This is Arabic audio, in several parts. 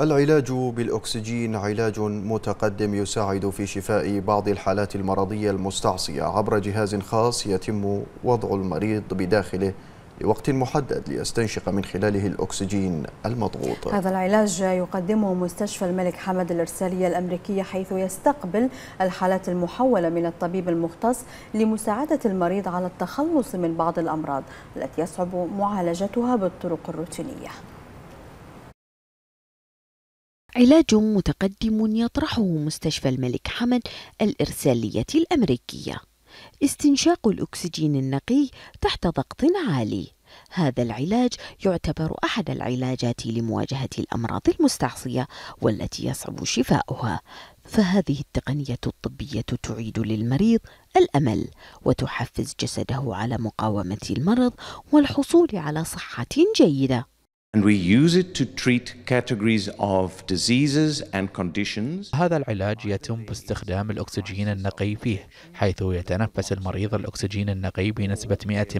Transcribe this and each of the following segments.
العلاج بالأكسجين علاج متقدم يساعد في شفاء بعض الحالات المرضية المستعصية عبر جهاز خاص يتم وضع المريض بداخله لوقت محدد ليستنشق من خلاله الأكسجين المضغوط هذا العلاج يقدمه مستشفى الملك حمد الإرسالية الأمريكية حيث يستقبل الحالات المحولة من الطبيب المختص لمساعدة المريض على التخلص من بعض الأمراض التي يصعب معالجتها بالطرق الروتينية علاج متقدم يطرحه مستشفى الملك حمد الإرسالية الأمريكية استنشاق الأكسجين النقي تحت ضغط عالي هذا العلاج يعتبر أحد العلاجات لمواجهة الأمراض المستعصية والتي يصعب شفاؤها فهذه التقنية الطبية تعيد للمريض الأمل وتحفز جسده على مقاومة المرض والحصول على صحة جيدة And we use it to treat categories of diseases and conditions. هذا العلاج يتم باستخدام الأكسجين النقي فيه حيث يتنفس المريض الأكسجين النقي بنسبة 100%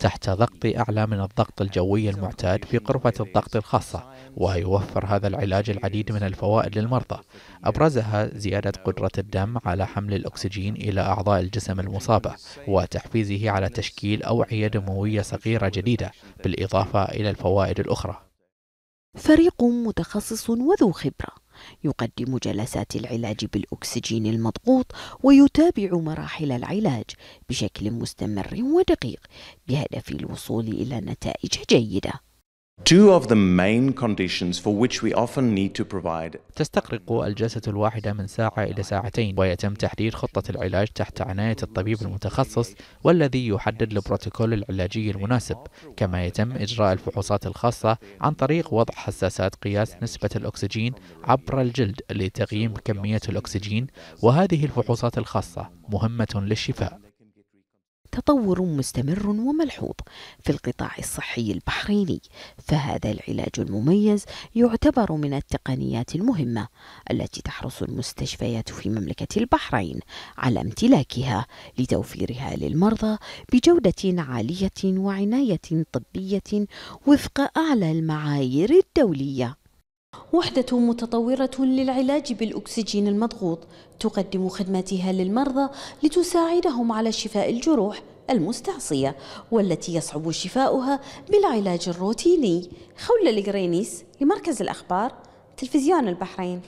تحت ضغط أعلى من الضغط الجوي المعتاد في غرفة الضغط الخاصة ويوفر هذا العلاج العديد من الفوائد للمرضى أبرزها زيادة قدرة الدم على حمل الأكسجين إلى أعضاء الجسم المصابة وتحفيزه على تشكيل أوعية دموية صغيرة جديدة بالإضافة إلى الفوائد الأخرى فريق متخصص وذو خبره يقدم جلسات العلاج بالأكسجين المضغوط ويتابع مراحل العلاج بشكل مستمر ودقيق بهدف الوصول إلى نتائج جيدة تستغرق الجلسة الواحدة من ساعة إلى ساعتين ويتم تحديد خطة العلاج تحت عناية الطبيب المتخصص والذي يحدد البروتوكول العلاجي المناسب كما يتم إجراء الفحوصات الخاصة عن طريق وضع حساسات قياس نسبة الأكسجين عبر الجلد لتقييم كمية الأكسجين وهذه الفحوصات الخاصة مهمة للشفاء تطور مستمر وملحوظ في القطاع الصحي البحريني فهذا العلاج المميز يعتبر من التقنيات المهمة التي تحرص المستشفيات في مملكة البحرين على امتلاكها لتوفيرها للمرضى بجودة عالية وعناية طبية وفق أعلى المعايير الدولية وحدة متطورة للعلاج بالأكسجين المضغوط تقدم خدماتها للمرضى لتساعدهم على شفاء الجروح المستعصية والتي يصعب شفاؤها بالعلاج الروتيني خولة القرينيس لمركز الأخبار تلفزيون البحرين